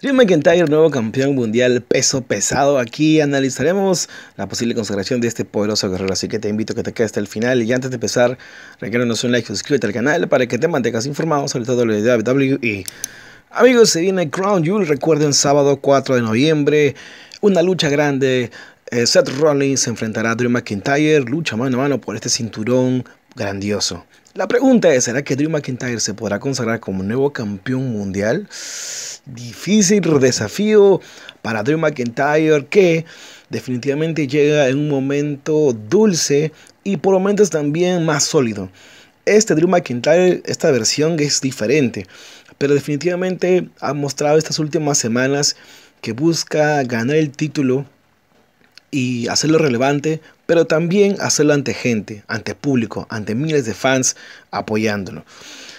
Drew McIntyre, nuevo campeón mundial peso pesado. Aquí analizaremos la posible consagración de este poderoso guerrero. Así que te invito a que te quedes hasta el final. Y antes de empezar, regálanos un like, y suscríbete al canal para que te mantengas informado sobre todo lo de WWE. Amigos, se viene Crown Jewel. Recuerden, sábado 4 de noviembre. Una lucha grande. Eh, Seth Rollins se enfrentará a Drew McIntyre. Lucha mano a mano por este cinturón grandioso. La pregunta es, ¿será que Drew McIntyre se podrá consagrar como nuevo campeón mundial? Difícil desafío para Drew McIntyre que definitivamente llega en un momento dulce y por momentos también más sólido. Este Drew McIntyre, esta versión es diferente, pero definitivamente ha mostrado estas últimas semanas que busca ganar el título y hacerlo relevante, pero también hacerlo ante gente, ante público, ante miles de fans apoyándolo.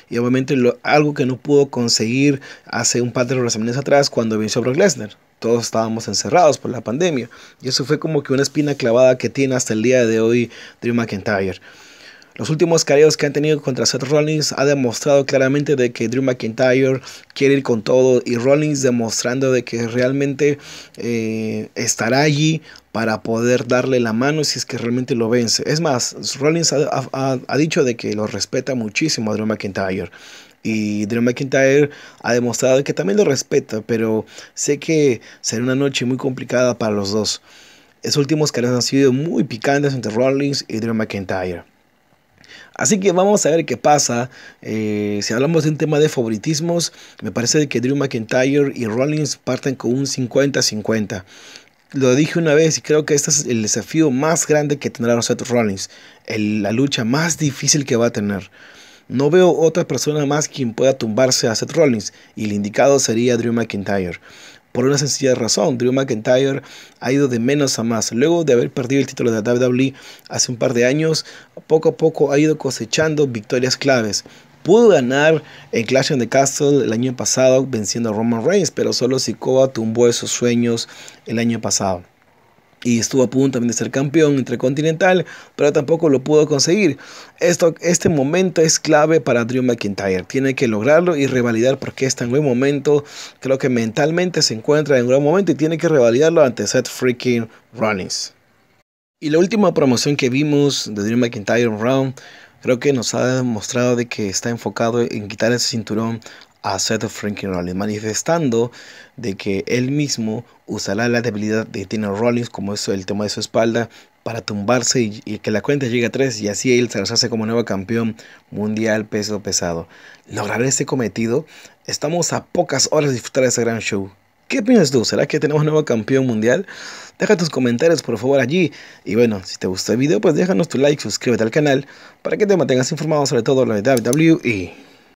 Y obviamente algo que no pudo conseguir hace un par de semanas atrás cuando vino Brock Lesnar. Todos estábamos encerrados por la pandemia. Y eso fue como que una espina clavada que tiene hasta el día de hoy Drew McIntyre. Los últimos careos que han tenido contra Seth Rollins ha demostrado claramente de que Drew McIntyre quiere ir con todo y Rollins demostrando de que realmente eh, estará allí para poder darle la mano si es que realmente lo vence. Es más, Rollins ha, dicho de que lo respeta muchísimo a Drew McIntyre. Y Drew McIntyre ha demostrado que también lo respeta, pero sé que será una noche muy complicada para los dos. Esos últimos careos han sido muy picantes entre Rollins y Drew McIntyre. Así que vamos a ver qué pasa. Eh, si hablamos de un tema de favoritismos, me parece que Drew McIntyre y Rollins parten con un 50-50 lo dije una vez y creo que este es el desafío más grande que tendrá Seth Rollins, la lucha más difícil que va a tener. No veo otra persona más quien pueda tumbarse a Seth Rollins y el indicado sería Drew McIntyre por una sencilla razón. Drew McIntyre ha ido de menos a más. Luego de haber perdido el título de WWE hace un par de años, poco a poco ha ido cosechando victorias claves. Pudo ganar en Clash of the Castle el año pasado venciendo a Roman Reigns, pero solo Sikoa tumbó esos sueños el año pasado y estuvo a punto de ser campeón intercontinental, pero tampoco lo pudo conseguir. Esto, este momento es clave para Drew McIntyre. Tiene que lograrlo y revalidar porque está en buen momento. Creo que mentalmente se encuentra en un gran momento y tiene que revalidarlo ante Seth freaking Rollins. Y la última promoción que vimos de Drew McIntyre Round creo que nos ha demostrado de que está enfocado en quitar ese cinturón a Seth Franklin Rollins, manifestando de que él mismo usará la debilidad de Tina Rollins, como es el tema de su espalda, para tumbarse y, que la cuenta llegue a 3 y así él se hace como nuevo campeón mundial peso pesado. lograr ese cometido? Estamos a pocas horas de disfrutar de ese gran show. ¿Qué opinas tú? ¿Será que tenemos nuevo campeón mundial? Deja tus comentarios por favor allí. Y bueno, si te gustó el video, pues déjanos tu like, suscríbete al canal para que te mantengas informado sobre todo lo de WWE.